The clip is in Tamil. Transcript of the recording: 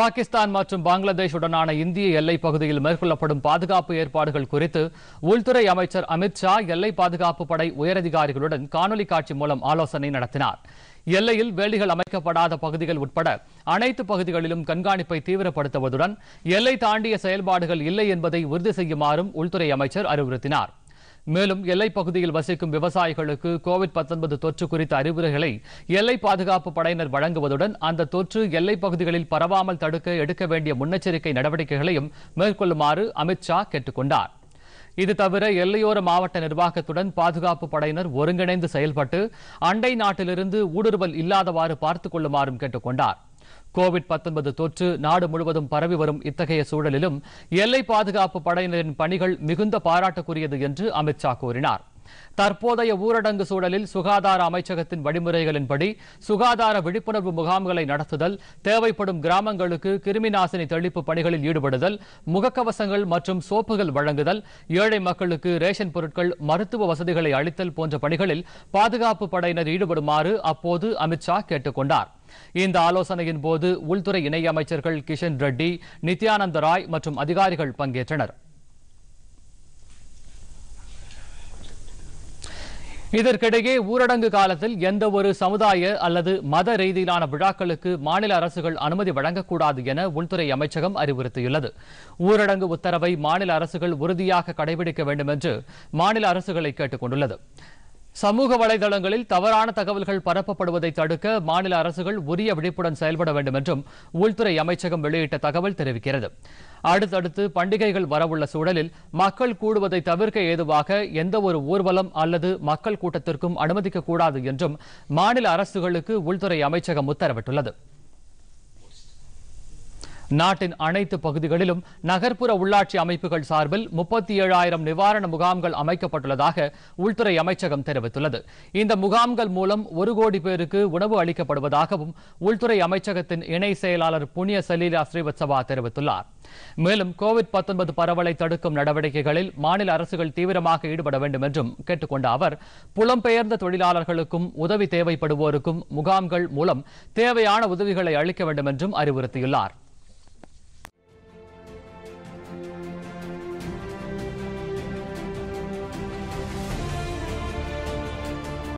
பாகிஸ்தான் மற்றும் பங்களாதேஷ் உடனான இந்திய எல்லை பகுதியில் மேற்கொள்ளப்படும் பாதுகாப்பு ஏற்பாடுகள் குறித்து உள்துறை அமைச்சர் அமித் ஷா எல்லை பாதுகாப்பு படை உயரதிகாரிகளுடன் காணொலி காட்சி மூலம் ஆலோசனை நடத்தினார் எல்லையில் வேலிகள் அமைக்கப்படாத பகுதிகள் உட்பட அனைத்து பகுதிகளிலும் கண்காணிப்பை தீவிரப்படுத்துவதுடன் எல்லை தாண்டிய செயல்பாடுகள் இல்லை என்பதை உறுதி செய்யுமாறும் உள்துறை அமைச்சர் அறிவுறுத்தினார் மேலும் எல்லைப் பகுதியில் வசிக்கும் விவசாயிகளுக்கு கோவிட் தொற்று குறித்த அறிவுரைகளை எல்லை பாதுகாப்பு படையினர் வழங்குவதுடன் அந்த தொற்று எல்லைப் பகுதிகளில் பரவாமல் தடுக்க எடுக்க வேண்டிய முன்னெச்சரிக்கை நடவடிக்கைகளையும் மேற்கொள்ளுமாறு அமித்ஷா கேட்டுக் கொண்டார் இது தவிர எல்லையோர மாவட்ட நிர்வாகத்துடன் பாதுகாப்பு படையினர் ஒருங்கிணைந்து செயல்பட்டு அண்டை நாட்டிலிருந்து ஊடுருவல் இல்லாதவாறு பார்த்துக் கொள்ளுமாறும் கேட்டுக் கொண்டாா் கோவிட் தொற்று நாடு முழுவதும் பரவி வரும் இத்தகைய சூழலிலும் எல்லை பாதுகாப்பு படையினரின் பணிகள் மிகுந்த பாராட்டுக்குரியது என்று அமித்ஷா கூறினார் தற்போதைய ஊரடங்கு சூழலில் சுகாதார அமைச்சகத்தின் வழிமுறைகளின்படி சுகாதார விழிப்புணர்வு முகாம்களை நடத்துதல் தேவைப்படும் கிராமங்களுக்கு கிருமி நாசினி தெளிப்பு பணிகளில் ஈடுபடுதல் முகக்கவசங்கள் மற்றும் சோப்புகள் வழங்குதல் ஏழை மக்களுக்கு ரேஷன் பொருட்கள் மருத்துவ வசதிகளை அளித்தல் போன்ற பணிகளில் பாதுகாப்பு படையினர் ஈடுபடுமாறு அப்போது அமித்ஷா கேட்டுக் கொண்டார் இந்த ஆலோசனையின் போது உள்துறை இணையமைச்சர்கள் கிஷன் ரெட்டி நித்யானந்த ராய் மற்றும் அதிகாரிகள் பங்கேற்றனர் இதற்கிடையே ஊரடங்கு காலத்தில் எந்த ஒரு சமுதாய அல்லது மத ரீதியிலான விழாக்களுக்கு மாநில அரசுகள் அனுமதி வழங்கக்கூடாது என உள்துறை அமைச்சகம் அறிவுறுத்தியுள்ளது ஊரடங்கு உத்தரவை மாநில அரசுகள் உறுதியாக கடைபிடிக்க வேண்டும் என்று மாநில அரசுகளை கேட்டுக் கொண்டுள்ளது சமூக வலைதளங்களில் தவறான தகவல்கள் பரப்பப்படுவதை தடுக்க மாநில அரசுகள் உரிய விழிப்புடன் செயல்பட வேண்டும் என்றும் உள்துறை அமைச்சகம் வெளியிட்ட தகவல் தெரிவிக்கிறது அடுத்தடுத்து பண்டிகைகள் வரவுள்ள சூழலில் மக்கள் கூடுவதை தவிர்க்க ஏதுவாக எந்தவொரு ஊர்வலம் அல்லது மக்கள் கூட்டத்திற்கும் அனுமதிக்கக்கூடாது என்றும் மாநில அரசுகளுக்கு உள்துறை அமைச்சகம் உத்தரவிட்டுள்ளது நாட்டின் அனைத்து பகுதிகளிலும் நகர்ப்புற உள்ளாட்சி அமைப்புகள் சார்பில் முப்பத்தி ஏழாயிரம் நிவாரண முகாம்கள் அமைக்கப்பட்டுள்ளதாக உள்துறை அமைச்சகம் தெரிவித்துள்ளது இந்த முகாம்கள் மூலம் ஒரு கோடி பேருக்கு உணவு அளிக்கப்படுவதாகவும் உள்துறை அமைச்சகத்தின் இணை செயலாளர் புனிய சலீலா ஸ்ரீவத்சவா தெரிவித்துள்ளார் மேலும் கோவிட் பரவலை தடுக்கும் நடவடிக்கைகளில் மாநில அரசுகள் தீவிரமாக ஈடுபட வேண்டும் என்றும் கேட்டுக்கொண்ட அவர் புலம்பெயர்ந்த தொழிலாளர்களுக்கும் உதவி தேவைப்படுவோருக்கும் முகாம்கள் மூலம் தேவையான உதவிகளை அளிக்க வேண்டும் என்றும் அறிவுறுத்தியுள்ளார்